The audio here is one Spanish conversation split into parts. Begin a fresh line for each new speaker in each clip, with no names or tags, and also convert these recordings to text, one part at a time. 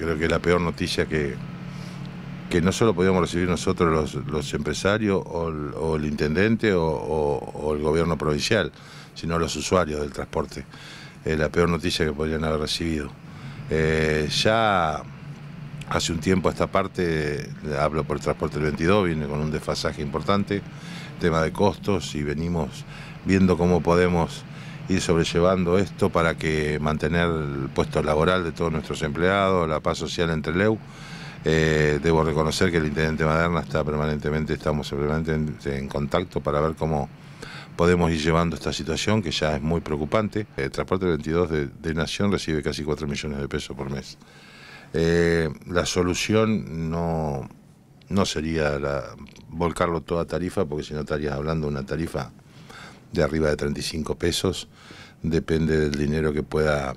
Creo que la peor noticia que, que no solo podíamos recibir nosotros los, empresarios o el, intendente o, el gobierno provincial, sino los usuarios del transporte. Es la peor noticia que podrían haber recibido. Eh, ya hace un tiempo esta parte, hablo por el transporte del 22, viene con un desfasaje importante, tema de costos y venimos viendo cómo podemos ir sobrellevando esto para que mantener el puesto laboral de todos nuestros empleados, la paz social entre Leu. EU. Eh, debo reconocer que el intendente Maderna está permanentemente, estamos permanentemente en contacto para ver cómo podemos ir llevando esta situación que ya es muy preocupante. El eh, transporte 22 de, Nación recibe casi 4 millones de pesos por mes. Eh, la solución no, no sería la, volcarlo toda tarifa, porque si no estarías hablando de una tarifa de arriba de 35 pesos, depende del dinero que pueda,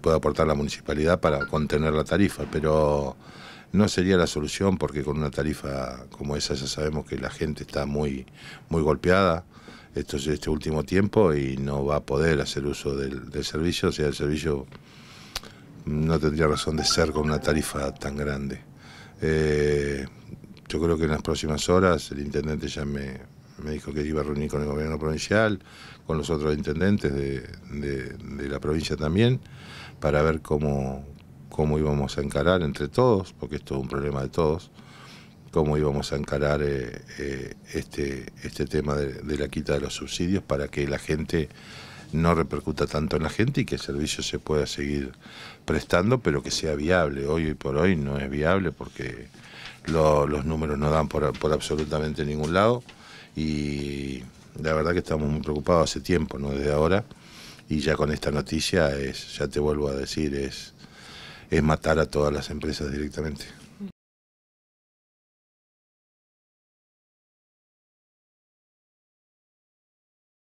pueda aportar la municipalidad para contener la tarifa, pero no sería la solución porque con una tarifa como esa ya sabemos que la gente está muy, muy golpeada esto, este último tiempo y no va a poder hacer uso del, servicio, o sea, el servicio no tendría razón de ser con una tarifa tan grande. Eh, yo creo que en las próximas horas el intendente ya me, me dijo que iba a reunir con el gobierno provincial, con los otros intendentes de, la provincia también, para ver cómo, cómo íbamos a encarar entre todos, porque esto es un problema de todos, cómo íbamos a encarar eh, eh, este, este tema de, la quita de los subsidios para que la gente no repercuta tanto en la gente y que el servicio se pueda seguir prestando, pero que sea viable. Hoy por hoy no es viable porque los números no dan por, por absolutamente ningún lado y la verdad que estamos muy preocupados hace tiempo, no desde ahora, y ya con esta noticia es, ya te vuelvo a decir, es, es matar a todas las empresas directamente.